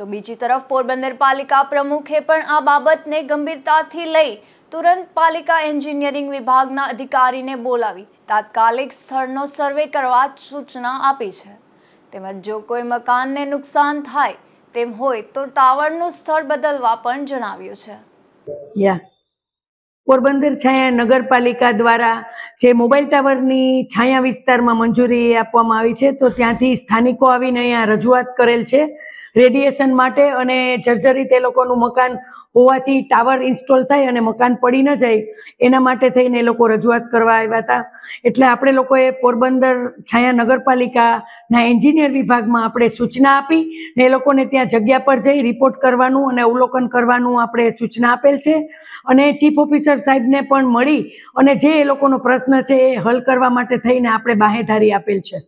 તો બીજી તરફ પોરબંદર પાલિકા પ્રમુખે પણ આ બાબતને ગંભીરતાથી લઈ તુરંત પાલિકા એન્જિનિયરિંગ વિભાગના અધિકારીને બોલાવી તાત્કાલિક સ્થળનો સર્વે કરવા સૂચના આપી છે તેમજ જો કોઈ મકાનને નુકસાન થાય તેમ હોય તો ટાવરનું સ્થળ બદલવા પણ જણાવ્યું છે પોરબંદર છાયા નગરપાલિકા દ્વારા જે મોબાઈલ ટાવરની છાયા વિસ્તારમાં મંજૂરી આપવામાં આવી છે તો ત્યાંથી સ્થાનિકો આવીને અહીંયા રજૂઆત કરેલ છે રેડિયેશન માટે અને જર્જરી તે લોકોનું મકાન હોવાથી ટાવર ઇન્સ્ટોલ થાય અને મકાન પડી ન જાય એના માટે થઈને એ લોકો રજૂઆત કરવા આવ્યા હતા એટલે આપણે લોકોએ પોરબંદર છાયા નગરપાલિકાના એન્જિનિયર વિભાગમાં આપણે સૂચના આપી ને એ લોકોને ત્યાં જગ્યા પર જઈ રિપોર્ટ કરવાનું અને અવલોકન કરવાનું આપણે સૂચના આપેલ છે અને ચીફ ઓફિસર સાહેબને પણ મળી અને જે એ લોકોનો પ્રશ્ન છે એ હલ કરવા માટે થઈને આપણે બાહેધારી આપેલ છે